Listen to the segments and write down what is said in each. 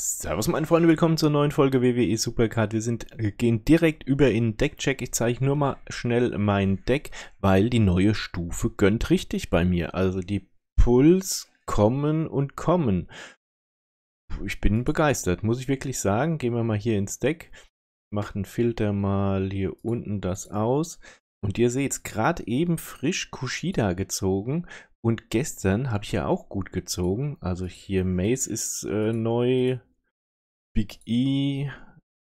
Servus meine Freunde, willkommen zur neuen Folge WWE Supercard. Wir sind, äh, gehen direkt über in Deckcheck. Ich zeige nur mal schnell mein Deck, weil die neue Stufe gönnt richtig bei mir. Also die Puls kommen und kommen. Ich bin begeistert, muss ich wirklich sagen. Gehen wir mal hier ins Deck. machen Filter mal hier unten das aus. Und ihr seht es, gerade eben frisch Kushida gezogen. Und gestern habe ich ja auch gut gezogen. Also hier Mace ist äh, neu Big E,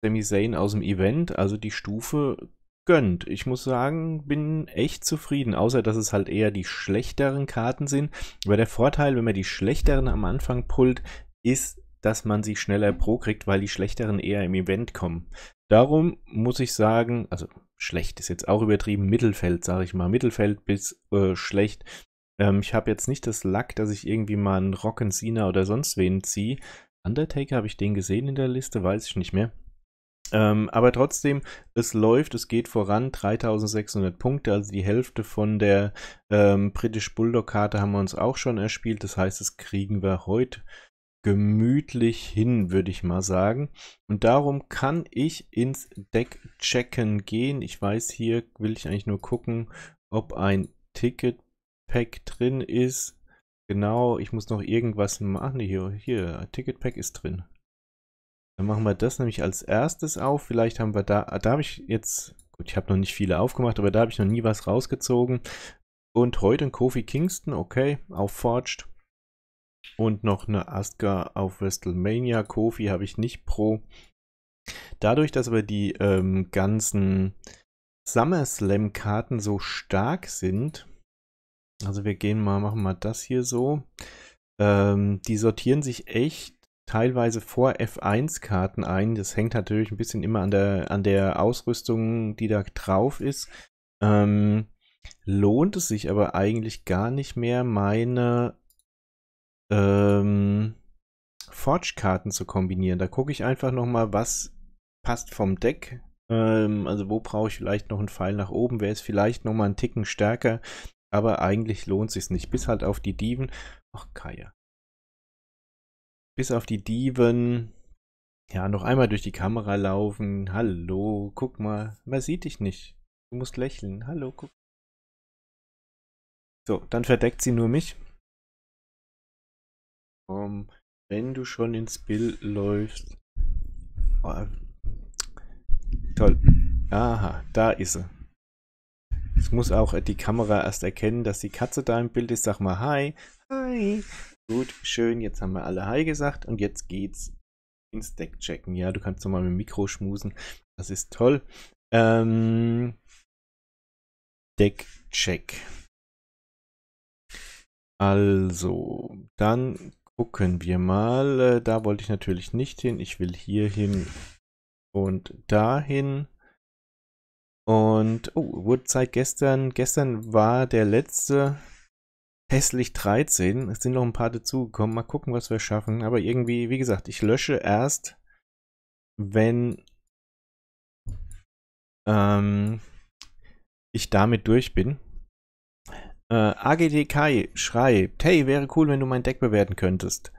Sami Zayn aus dem Event, also die Stufe gönnt. Ich muss sagen, bin echt zufrieden, außer dass es halt eher die schlechteren Karten sind. Aber der Vorteil, wenn man die schlechteren am Anfang pullt, ist, dass man sie schneller pro kriegt, weil die schlechteren eher im Event kommen. Darum muss ich sagen, also schlecht ist jetzt auch übertrieben, Mittelfeld, sage ich mal, Mittelfeld bis äh, schlecht. Ähm, ich habe jetzt nicht das Lack, dass ich irgendwie mal einen Rockensina oder sonst wen ziehe. Undertaker, habe ich den gesehen in der Liste? Weiß ich nicht mehr. Ähm, aber trotzdem, es läuft, es geht voran. 3600 Punkte, also die Hälfte von der ähm, British Bulldog-Karte haben wir uns auch schon erspielt. Das heißt, das kriegen wir heute gemütlich hin, würde ich mal sagen. Und darum kann ich ins Deck checken gehen. Ich weiß, hier will ich eigentlich nur gucken, ob ein Ticket Pack drin ist. Genau, ich muss noch irgendwas machen. Hier, hier, Ticketpack ist drin. Dann machen wir das nämlich als erstes auf. Vielleicht haben wir da, ah, da habe ich jetzt, gut, ich habe noch nicht viele aufgemacht, aber da habe ich noch nie was rausgezogen. Und heute ein Kofi Kingston, okay, auf Forged. Und noch eine Asuka auf WrestleMania. Kofi habe ich nicht pro. Dadurch, dass aber die ähm, ganzen SummerSlam-Karten so stark sind, also wir gehen mal, machen mal das hier so. Ähm, die sortieren sich echt teilweise vor F1-Karten ein. Das hängt natürlich ein bisschen immer an der, an der Ausrüstung, die da drauf ist. Ähm, lohnt es sich aber eigentlich gar nicht mehr, meine ähm, Forge-Karten zu kombinieren. Da gucke ich einfach nochmal, was passt vom Deck. Ähm, also wo brauche ich vielleicht noch einen Pfeil nach oben? Wer ist vielleicht nochmal einen Ticken stärker? Aber eigentlich lohnt sich's nicht. Bis halt auf die Dieven. Ach, Kaya. Bis auf die Dieven. Ja, noch einmal durch die Kamera laufen. Hallo, guck mal. Man sieht dich nicht. Du musst lächeln. Hallo, guck. So, dann verdeckt sie nur mich. Um, wenn du schon ins Bild läufst. Oh, toll. Aha, da ist sie. Es muss auch die Kamera erst erkennen, dass die Katze da im Bild ist. Sag mal Hi. Hi. Gut, schön. Jetzt haben wir alle Hi gesagt und jetzt geht's ins Deck checken. Ja, du kannst nochmal mit dem Mikro schmusen. Das ist toll. Ähm, Deck check. Also, dann gucken wir mal. Äh, da wollte ich natürlich nicht hin. Ich will hier hin und dahin. Und, oh, wurde Zeit gestern. Gestern war der letzte hässlich 13. Es sind noch ein paar dazugekommen. Mal gucken, was wir schaffen. Aber irgendwie, wie gesagt, ich lösche erst, wenn ähm, ich damit durch bin. Äh, AGT Kai schreibt, hey, wäre cool, wenn du mein Deck bewerten könntest.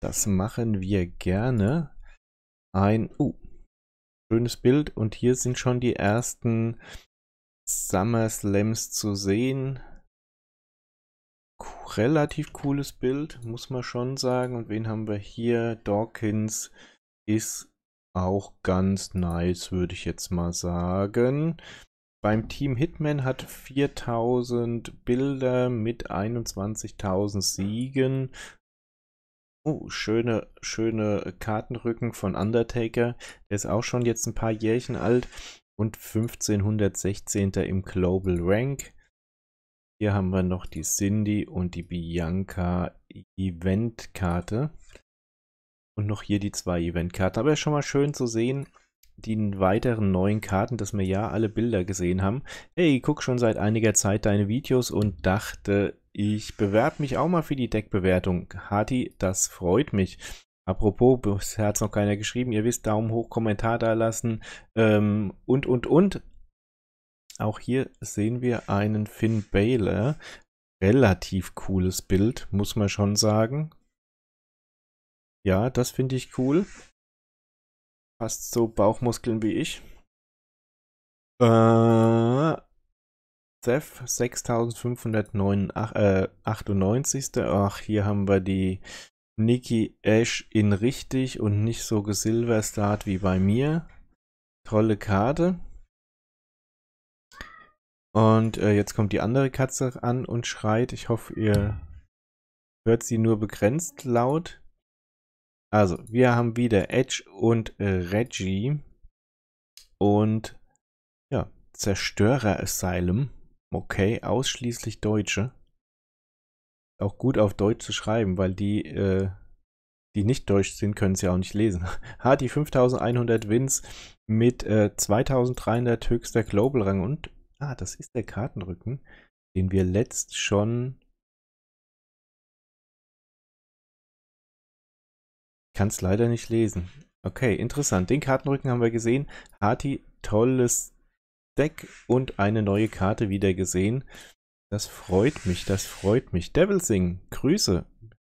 Das machen wir gerne. Ein, uh, schönes Bild und hier sind schon die ersten Summer Slams zu sehen. Relativ cooles Bild, muss man schon sagen. Und wen haben wir hier? Dawkins ist auch ganz nice, würde ich jetzt mal sagen. Beim Team Hitman hat 4000 Bilder mit 21.000 Siegen Oh, schöne, schöne Kartenrücken von Undertaker. Der ist auch schon jetzt ein paar Jährchen alt und 1516. im Global Rank. Hier haben wir noch die Cindy und die Bianca Eventkarte. Und noch hier die zwei Eventkarten. Aber ist schon mal schön zu sehen, den weiteren neuen Karten, dass wir ja alle Bilder gesehen haben. Hey, guck schon seit einiger Zeit deine Videos und dachte, ich bewerbe mich auch mal für die Deckbewertung. Hati, das freut mich. Apropos, bisher hat es noch keiner geschrieben. Ihr wisst, Daumen hoch, Kommentar da lassen ähm, und, und, und. Auch hier sehen wir einen Finn Baylor. Äh, relativ cooles Bild, muss man schon sagen. Ja, das finde ich cool fast so Bauchmuskeln wie ich. Äh, Seth 6598. Äh, ach, hier haben wir die Nikki Ash in richtig und nicht so gesilverstart wie bei mir. Tolle Karte. Und äh, jetzt kommt die andere Katze an und schreit. Ich hoffe, ihr hört sie nur begrenzt laut. Also, wir haben wieder Edge und äh, Reggie. Und ja, Zerstörer Asylum. Okay, ausschließlich Deutsche. Auch gut auf Deutsch zu schreiben, weil die, äh, die nicht deutsch sind, können es ja auch nicht lesen. Hat die 5100 Wins mit äh, 2300 höchster Global Rang und, ah, das ist der Kartenrücken, den wir letzt schon kann es leider nicht lesen. Okay, interessant. Den Kartenrücken haben wir gesehen. Hati, tolles Deck und eine neue Karte wieder gesehen. Das freut mich, das freut mich. Devilsing, Grüße.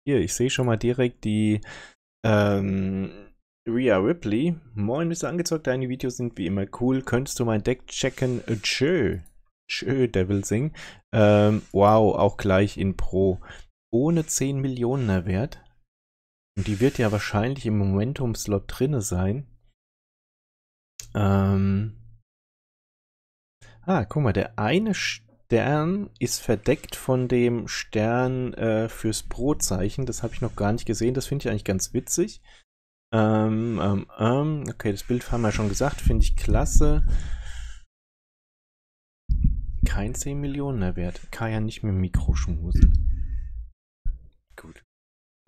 Hier, ich sehe schon mal direkt die ähm, Rhea Ripley. Moin, bist du Angezockt, deine Videos sind wie immer cool. Könntest du mein Deck checken? Tschö. Tschö, Devilsing. Ähm, wow, auch gleich in Pro. Ohne 10 Millionen Wert. Und die wird ja wahrscheinlich im Momentum-Slot drinne sein. Ähm. Ah, guck mal, der eine Stern ist verdeckt von dem Stern äh, fürs Brotzeichen. Das habe ich noch gar nicht gesehen. Das finde ich eigentlich ganz witzig. Ähm, ähm, ähm, okay, das Bild haben wir schon gesagt. Finde ich klasse. Kein 10 Millionen Wert. Kann ja nicht mehr Mikroschmusen. Gut.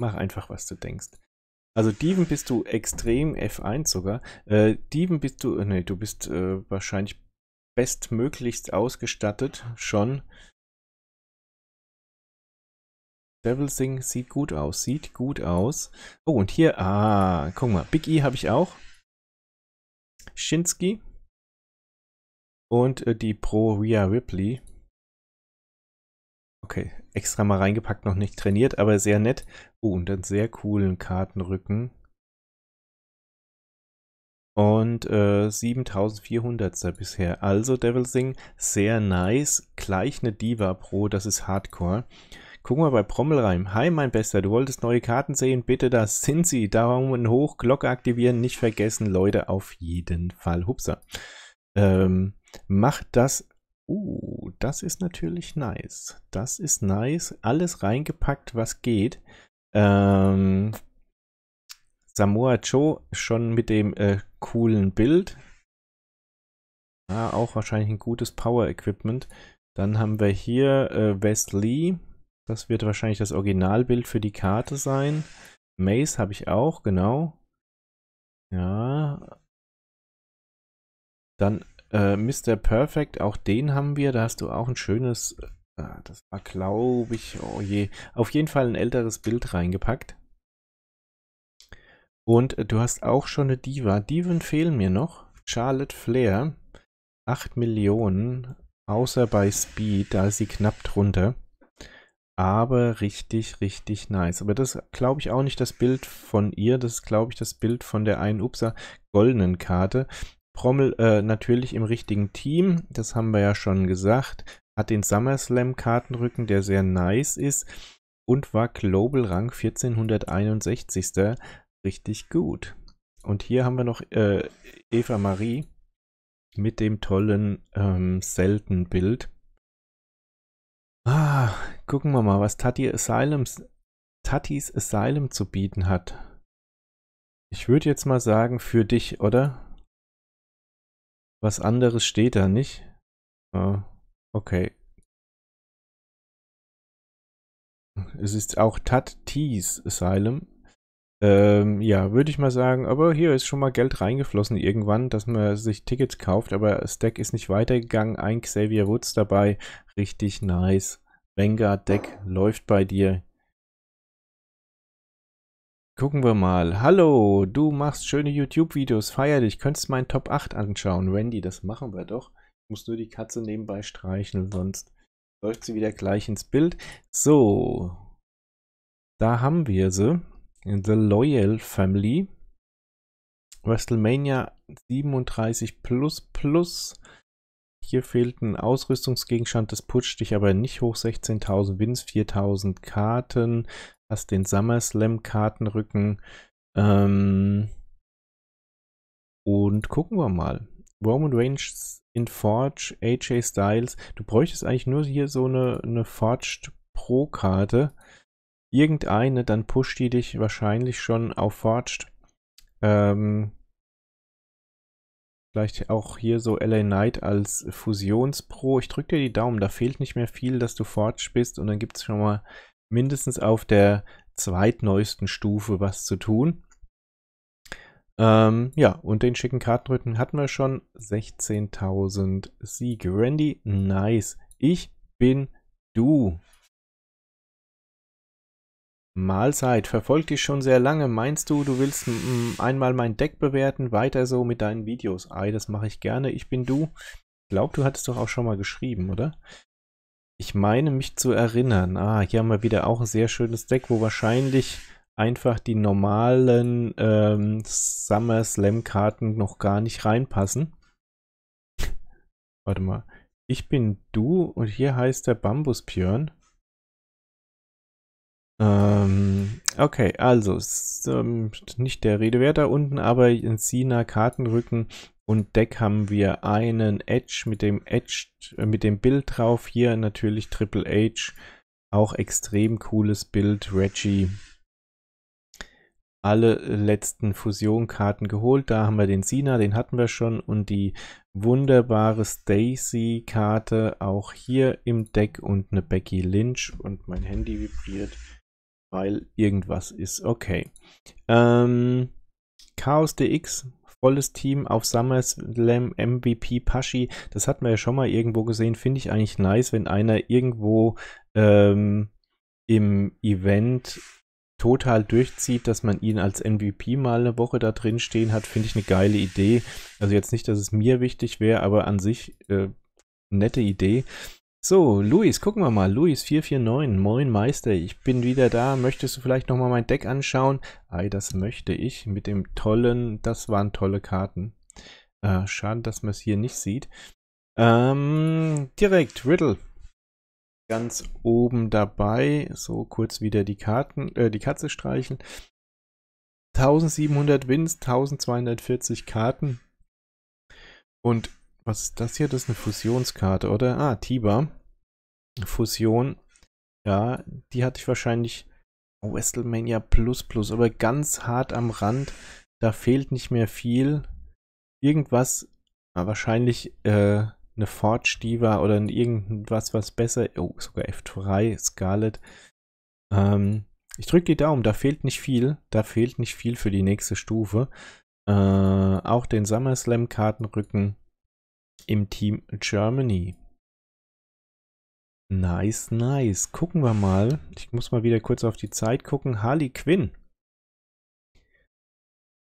Mach einfach, was du denkst. Also Dieven bist du extrem F1 sogar. Äh, Dieven bist du, äh, nee, du bist äh, wahrscheinlich bestmöglichst ausgestattet schon. Devil Sing sieht gut aus, sieht gut aus. Oh, und hier, ah, guck mal, Big E habe ich auch. Shinsky. Und äh, die Pro Rhea Ripley. Okay, extra mal reingepackt, noch nicht trainiert, aber sehr nett. Oh, und einen sehr coolen Kartenrücken. Und äh, 7400 bisher. Also Devil Sing, sehr nice. Gleich eine Diva Pro, das ist Hardcore. Gucken wir bei Prommelreim. Hi, mein Bester, du wolltest neue Karten sehen? Bitte, da sind sie. Daumen hoch, Glocke aktivieren, nicht vergessen, Leute, auf jeden Fall. Hupsa. Ähm, macht das Uh, das ist natürlich nice. Das ist nice. Alles reingepackt, was geht. Ähm, Samoa Joe schon mit dem äh, coolen Bild. Ja, auch wahrscheinlich ein gutes Power-Equipment. Dann haben wir hier äh, Wes Das wird wahrscheinlich das Originalbild für die Karte sein. Mace habe ich auch, genau. Ja. Dann äh, Mr. Perfect, auch den haben wir. Da hast du auch ein schönes, äh, ah, das war glaube ich, oh je, auf jeden Fall ein älteres Bild reingepackt. Und äh, du hast auch schon eine Diva. Diven fehlen mir noch. Charlotte Flair, 8 Millionen, außer bei Speed, da ist sie knapp drunter. Aber richtig, richtig nice. Aber das glaube ich auch nicht das Bild von ihr, das ist glaube ich das Bild von der einen Upsa goldenen Karte. Prommel äh, natürlich im richtigen Team, das haben wir ja schon gesagt, hat den SummerSlam Kartenrücken, der sehr nice ist und war Global Rang 1461. Richtig gut. Und hier haben wir noch äh, Eva Marie mit dem tollen ähm, Selten-Bild. Ah, gucken wir mal, was Tati Asylums, Tatis Asylum zu bieten hat. Ich würde jetzt mal sagen, für dich, oder? Was anderes steht da nicht. Ah, okay. Es ist auch Tatis Asylum. Ähm, ja, würde ich mal sagen. Aber hier ist schon mal Geld reingeflossen irgendwann, dass man sich Tickets kauft. Aber Stack ist nicht weitergegangen. Ein Xavier Woods dabei. Richtig nice. Vanguard Deck läuft bei dir. Gucken wir mal. Hallo, du machst schöne YouTube-Videos, feier dich. Könntest meinen Top 8 anschauen. Randy, das machen wir doch. Ich muss nur die Katze nebenbei streicheln, sonst läuft sie wieder gleich ins Bild. So, da haben wir sie. The Loyal Family. WrestleMania 37 plus plus. Hier fehlt ein Ausrüstungsgegenstand, das putscht dich aber nicht hoch. 16.000 Wins, 4.000 Karten, hast den SummerSlam-Kartenrücken. Ähm, und gucken wir mal. Roman Reigns in Forge, AJ Styles. Du bräuchtest eigentlich nur hier so eine, eine Forged Pro-Karte. Irgendeine, dann pusht die dich wahrscheinlich schon auf Forged. Ähm, vielleicht auch hier so LA Knight als Fusionspro. Ich drücke dir die Daumen, da fehlt nicht mehr viel, dass du Forged bist und dann gibt es schon mal mindestens auf der zweitneuesten Stufe was zu tun. Ähm, ja, und den schicken Kartenrücken hatten wir schon. 16.000 Siege. Randy, nice. Ich bin du. Mahlzeit, verfolgt dich schon sehr lange. Meinst du, du willst einmal mein Deck bewerten? Weiter so mit deinen Videos. Ei, das mache ich gerne. Ich bin du. Ich glaube, du hattest doch auch schon mal geschrieben, oder? Ich meine mich zu erinnern. Ah, hier haben wir wieder auch ein sehr schönes Deck, wo wahrscheinlich einfach die normalen ähm, Summer Slam Karten noch gar nicht reinpassen. Warte mal. Ich bin du und hier heißt der Bambus Björn. Ähm, okay, also ist, ähm, nicht der Rede wert da unten, aber in Sina Kartenrücken und Deck haben wir einen Edge mit dem Edge, äh, mit dem Bild drauf. Hier natürlich Triple H. Auch extrem cooles Bild. Reggie. Alle letzten Fusion-Karten geholt. Da haben wir den Sina, den hatten wir schon. Und die wunderbare Stacy-Karte auch hier im Deck. Und eine Becky Lynch. Und mein Handy vibriert, weil irgendwas ist. Okay. Ähm, Chaos DX volles Team auf SummerSlam MVP Pashi, das hatten wir ja schon mal irgendwo gesehen, finde ich eigentlich nice, wenn einer irgendwo ähm, im Event total durchzieht, dass man ihn als MVP mal eine Woche da drin stehen hat, finde ich eine geile Idee. Also jetzt nicht, dass es mir wichtig wäre, aber an sich äh, nette Idee. So, Luis, gucken wir mal. Luis449, moin Meister, ich bin wieder da. Möchtest du vielleicht nochmal mein Deck anschauen? Ei, das möchte ich mit dem tollen, das waren tolle Karten. Äh, schade, dass man es hier nicht sieht. Ähm, direkt, Riddle. Ganz oben dabei, so kurz wieder die Karten, äh, die Katze streicheln. 1700 Wins, 1240 Karten. Und was ist das hier? Das ist eine Fusionskarte, oder? Ah, Tiba. Fusion. Ja, die hatte ich wahrscheinlich oh, WrestleMania Plus Plus, aber ganz hart am Rand. Da fehlt nicht mehr viel. Irgendwas, wahrscheinlich äh, eine Forge Diva oder irgendwas, was besser. Oh, sogar F3, Scarlet. Ähm, ich drücke die Daumen, da fehlt nicht viel. Da fehlt nicht viel für die nächste Stufe. Äh, auch den SummerSlam-Kartenrücken im Team Germany. Nice, nice. Gucken wir mal. Ich muss mal wieder kurz auf die Zeit gucken. Harley Quinn.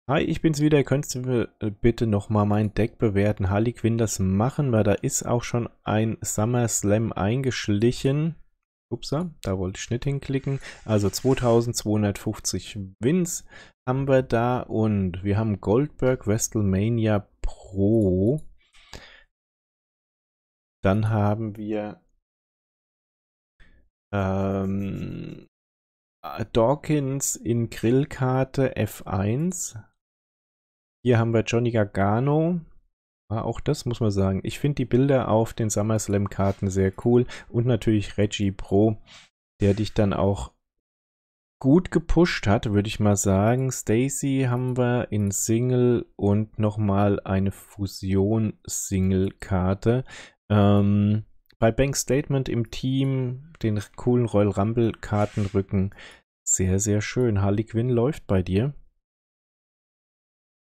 Hi, ich bin's wieder. Könntest du äh, bitte nochmal mein Deck bewerten? Harley Quinn, das machen wir. Da ist auch schon ein Summer Slam eingeschlichen. Upsa, da wollte ich Schnitt hinklicken. Also 2250 Wins haben wir da und wir haben Goldberg WrestleMania Pro. Dann haben wir ähm, äh, Dawkins in Grillkarte F1. Hier haben wir Johnny Gargano. auch das muss man sagen. Ich finde die Bilder auf den SummerSlam-Karten sehr cool. Und natürlich Reggie Pro, der dich dann auch gut gepusht hat, würde ich mal sagen. Stacy haben wir in Single und nochmal eine Fusion-Single-Karte. Ähm, bei Bank Statement im Team, den coolen Royal Rumble Kartenrücken. Sehr, sehr schön. Harley Quinn läuft bei dir.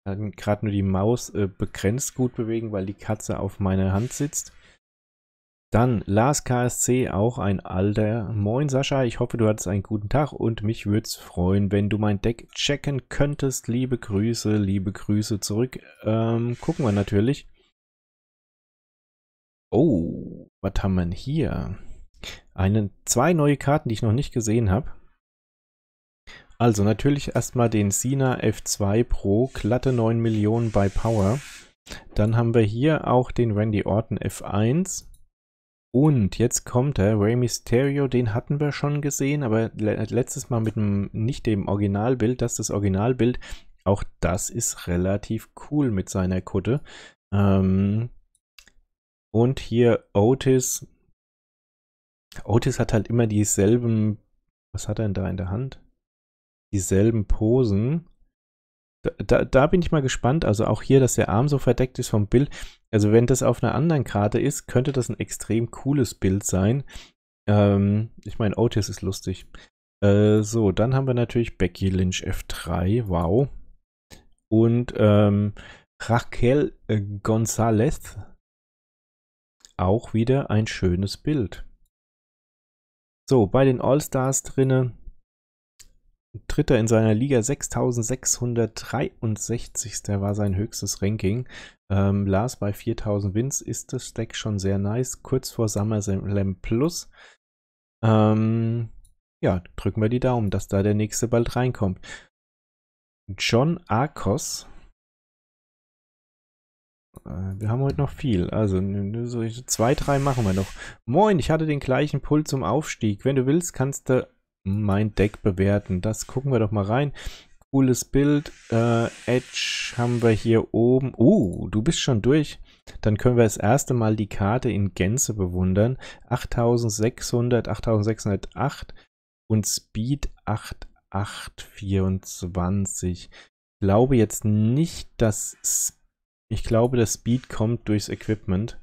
gerade nur die Maus äh, begrenzt gut bewegen, weil die Katze auf meiner Hand sitzt. Dann Lars KSC, auch ein alter. Moin Sascha, ich hoffe, du hattest einen guten Tag und mich würde es freuen, wenn du mein Deck checken könntest. Liebe Grüße, liebe Grüße zurück. Ähm, gucken wir natürlich. Oh, was haben wir denn hier? Eine, zwei neue Karten, die ich noch nicht gesehen habe. Also natürlich erstmal den Sina F2 Pro, glatte 9 Millionen bei Power. Dann haben wir hier auch den Randy Orton F1. Und jetzt kommt der Rey Mysterio, den hatten wir schon gesehen, aber letztes Mal mit dem, nicht dem Originalbild, das ist das Originalbild. Auch das ist relativ cool mit seiner Kutte. Ähm, und hier Otis. Otis hat halt immer dieselben. Was hat er denn da in der Hand? Dieselben Posen. Da, da, da, bin ich mal gespannt. Also auch hier, dass der Arm so verdeckt ist vom Bild. Also wenn das auf einer anderen Karte ist, könnte das ein extrem cooles Bild sein. Ähm, ich meine, Otis ist lustig. Äh, so, dann haben wir natürlich Becky Lynch F3. Wow. Und ähm, Raquel äh, Gonzalez auch wieder ein schönes Bild. So, bei den All-Stars drinne Dritter in seiner Liga 6663. Der war sein höchstes Ranking. Ähm, Lars bei 4000 Wins ist das Stack schon sehr nice. Kurz vor SummerSlam Plus. Ähm, ja, drücken wir die Daumen, dass da der nächste bald reinkommt. John Arcos äh, wir haben heute noch viel. Also so zwei, drei machen wir noch. Moin, ich hatte den gleichen Pull zum Aufstieg. Wenn du willst, kannst du mein Deck bewerten. Das gucken wir doch mal rein. Cooles Bild. Äh, Edge haben wir hier oben. Oh, du bist schon durch. Dann können wir das erste Mal die Karte in Gänze bewundern. 8600, 8608 und Speed 8824. Ich glaube jetzt nicht, dass Speed ich glaube, das Speed kommt durchs Equipment.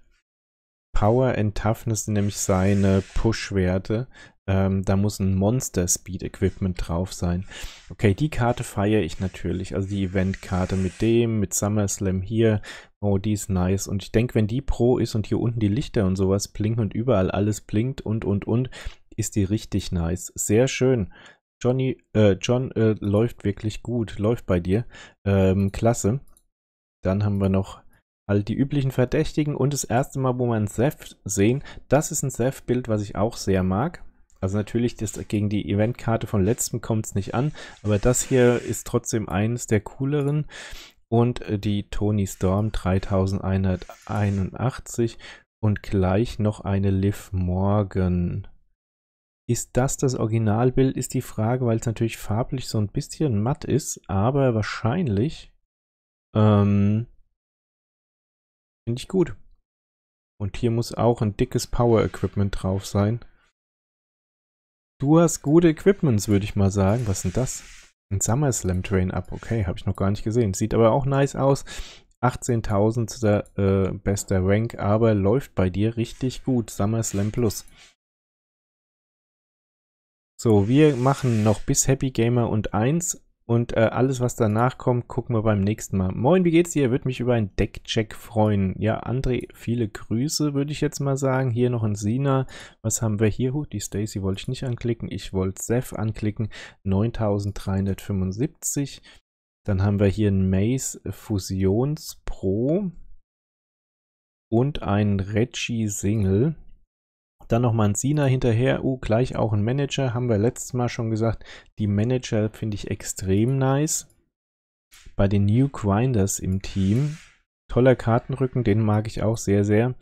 Power and Toughness sind nämlich seine Push-Werte. Ähm, da muss ein Monster Speed Equipment drauf sein. Okay, die Karte feiere ich natürlich. Also die Event-Karte mit dem, mit SummerSlam hier. Oh, die ist nice. Und ich denke, wenn die Pro ist und hier unten die Lichter und sowas blinken und überall alles blinkt und und und, ist die richtig nice. Sehr schön. Johnny, äh, John äh, läuft wirklich gut. Läuft bei dir. Ähm, klasse. Dann haben wir noch all die üblichen Verdächtigen und das erste Mal, wo wir ein Seth sehen, das ist ein Seth-Bild, was ich auch sehr mag. Also natürlich, das, gegen die Eventkarte von letztem kommt es nicht an, aber das hier ist trotzdem eines der cooleren. Und äh, die Tony Storm 3181 und gleich noch eine Liv Morgan. Ist das das Originalbild, ist die Frage, weil es natürlich farblich so ein bisschen matt ist, aber wahrscheinlich ähm, Finde ich gut. Und hier muss auch ein dickes Power-Equipment drauf sein. Du hast gute Equipments, würde ich mal sagen. Was sind das? Ein Summer Slam Train Up. Okay, habe ich noch gar nicht gesehen. Sieht aber auch nice aus. 18.000 äh, bester Rank, aber läuft bei dir richtig gut. Summer Slam Plus. So, wir machen noch bis Happy Gamer und 1 und äh, alles, was danach kommt, gucken wir beim nächsten Mal. Moin, wie geht's dir? Würde mich über einen Deckcheck freuen. Ja, André, viele Grüße, würde ich jetzt mal sagen. Hier noch ein Sina. Was haben wir hier? Huh, die Stacy wollte ich nicht anklicken. Ich wollte Seth anklicken. 9375. Dann haben wir hier ein Maze Fusions Pro und ein Reggie Single. Dann nochmal ein Sina hinterher. Oh, gleich auch ein Manager. Haben wir letztes Mal schon gesagt. Die Manager finde ich extrem nice. Bei den New Grinders im Team. Toller Kartenrücken, den mag ich auch sehr, sehr.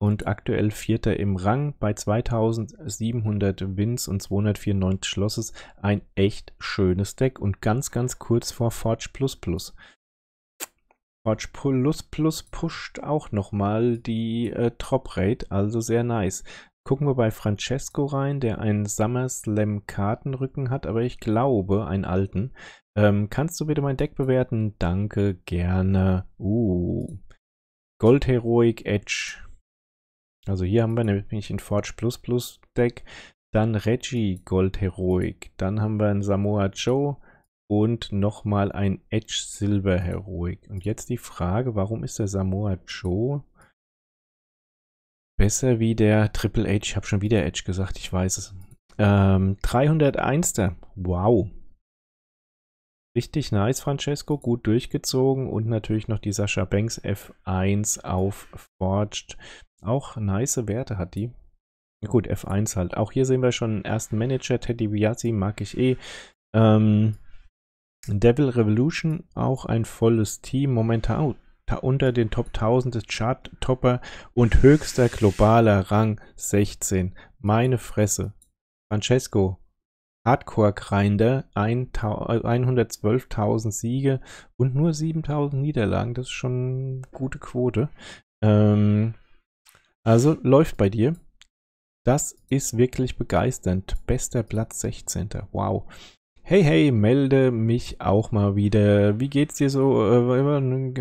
Und aktuell Vierter im Rang bei 2700 Wins und 294 Schlosses. Ein echt schönes Deck und ganz, ganz kurz vor Forge Plus Plus. Forge Plus Plus pusht auch nochmal die äh, Top Rate, also sehr nice gucken wir bei Francesco rein, der einen SummerSlam-Kartenrücken hat, aber ich glaube einen alten. Ähm, kannst du bitte mein Deck bewerten? Danke, gerne. Uh. Gold Heroic Edge. Also hier haben wir nämlich ein Forge Plus Plus Deck. Dann Reggie Gold Heroic. Dann haben wir ein Samoa Joe und nochmal ein Edge Silver Heroic. Und jetzt die Frage, warum ist der Samoa Joe Besser wie der Triple H. Ich habe schon wieder Edge gesagt, ich weiß es. Ähm, 301. Wow. Richtig nice, Francesco. Gut durchgezogen. Und natürlich noch die Sascha Banks F1 auf Forged. Auch nice Werte hat die. Gut, F1 halt. Auch hier sehen wir schon den ersten Manager. Teddy Biasi mag ich eh. Ähm, Devil Revolution, auch ein volles Team. Momentan, oh, unter den Top 1000 ist Chart-Topper und höchster globaler Rang 16. Meine Fresse. Francesco, Hardcore-Grinder, 112.000 Siege und nur 7.000 Niederlagen. Das ist schon eine gute Quote. Ähm, also läuft bei dir. Das ist wirklich begeisternd. Bester Platz 16. Wow. Hey, hey, melde mich auch mal wieder. Wie geht's dir so? Äh,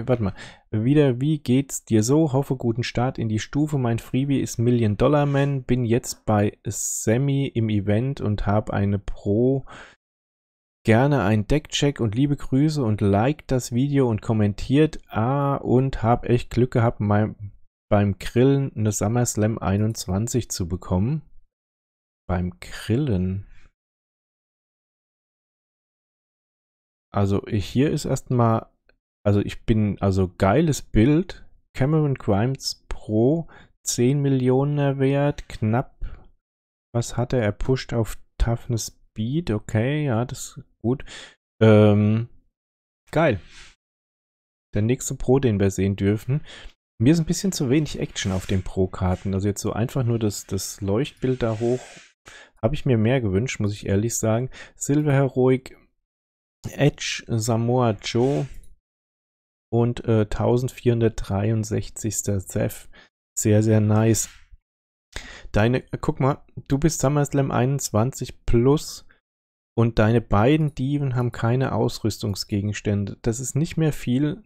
warte mal. Wieder, wie geht's dir so? Hoffe, guten Start in die Stufe. Mein Freebie ist Million Dollar Man. Bin jetzt bei Sammy im Event und habe eine Pro. Gerne ein Deckcheck und liebe Grüße und liked das Video und kommentiert. Ah, und hab echt Glück gehabt, mein, beim Grillen eine SummerSlam 21 zu bekommen. Beim Grillen? Also hier ist erstmal, also ich bin, also geiles Bild. Cameron Grimes Pro 10 Millionen Wert, knapp. Was hatte er? Er Pusht auf Toughness Beat, okay, ja, das ist gut. Ähm, geil. Der nächste Pro, den wir sehen dürfen. Mir ist ein bisschen zu wenig Action auf den Pro-Karten. Also jetzt so einfach nur das, das Leuchtbild da hoch. Habe ich mir mehr gewünscht, muss ich ehrlich sagen. Silver Heroic Edge, Samoa Joe und äh, 1463. Seth. Sehr, sehr nice. Deine, äh, guck mal, du bist SummerSlam 21 plus und deine beiden Dieven haben keine Ausrüstungsgegenstände. Das ist nicht mehr viel.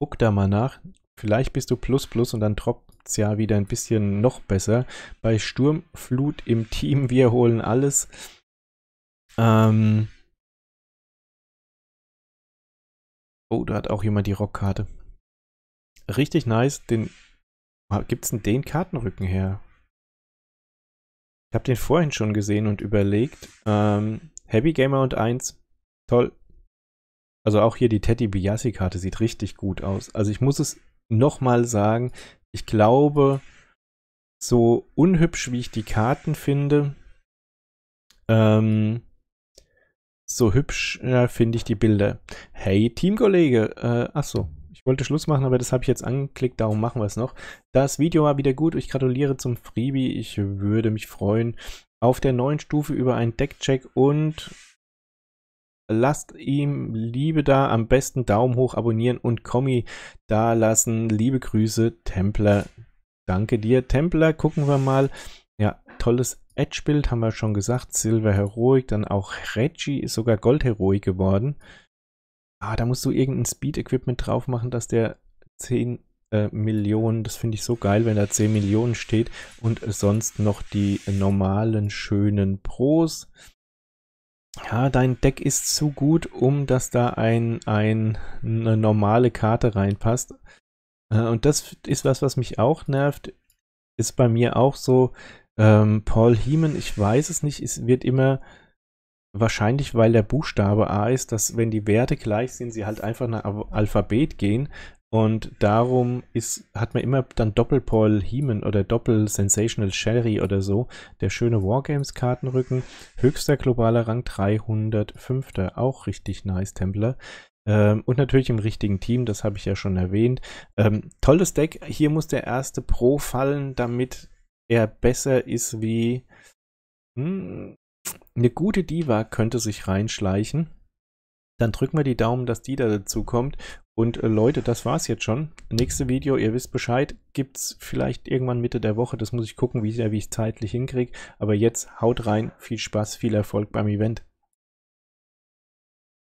Guck da mal nach. Vielleicht bist du plus plus und dann droppt es ja wieder ein bisschen noch besser. Bei Sturmflut im Team, wir holen alles. Ähm, Oh, da hat auch jemand die Rockkarte. Richtig nice. Den ah, gibt's denn den Kartenrücken her? Ich habe den vorhin schon gesehen und überlegt. Ähm, Happy Gamer und 1. Toll. Also auch hier die Teddy Biasi Karte sieht richtig gut aus. Also ich muss es nochmal sagen. Ich glaube, so unhübsch wie ich die Karten finde, ähm, so hübsch äh, finde ich die Bilder. Hey, Teamkollege. Äh, achso, ich wollte Schluss machen, aber das habe ich jetzt angeklickt, darum machen wir es noch. Das Video war wieder gut. Ich gratuliere zum Freebie. Ich würde mich freuen auf der neuen Stufe über einen Deckcheck und lasst ihm Liebe da, am besten Daumen hoch abonnieren und Kommi da lassen. Liebe Grüße, Templer. Danke dir, Templer. Gucken wir mal. Ja, tolles Edge-Bild haben wir schon gesagt, Silver Heroic, dann auch Reggie ist sogar Gold Heroic geworden. Ah, da musst du irgendein Speed Equipment drauf machen, dass der 10 äh, Millionen, das finde ich so geil, wenn da 10 Millionen steht und sonst noch die normalen schönen Pros. Ja, dein Deck ist zu gut, um dass da ein, ein eine normale Karte reinpasst. Äh, und das ist was, was mich auch nervt. Ist bei mir auch so, ähm, Paul Heeman, ich weiß es nicht, es wird immer wahrscheinlich, weil der Buchstabe A ist, dass wenn die Werte gleich sind, sie halt einfach nach Alphabet gehen. Und darum ist, hat man immer dann Doppel-Paul Heeman oder Doppel-Sensational Sherry oder so. Der schöne Wargames-Kartenrücken. Höchster globaler Rang 305. Auch richtig nice, Templer. Ähm, und natürlich im richtigen Team, das habe ich ja schon erwähnt. Ähm, tolles Deck. Hier muss der erste Pro fallen, damit er besser ist wie mh, hm, eine gute Diva könnte sich reinschleichen. Dann drücken wir die Daumen, dass die da dazu kommt. Und äh, Leute, das war's jetzt schon. Nächste Video, ihr wisst Bescheid, gibt's vielleicht irgendwann Mitte der Woche. Das muss ich gucken, wie, wie ich zeitlich hinkriege. Aber jetzt haut rein, viel Spaß, viel Erfolg beim Event.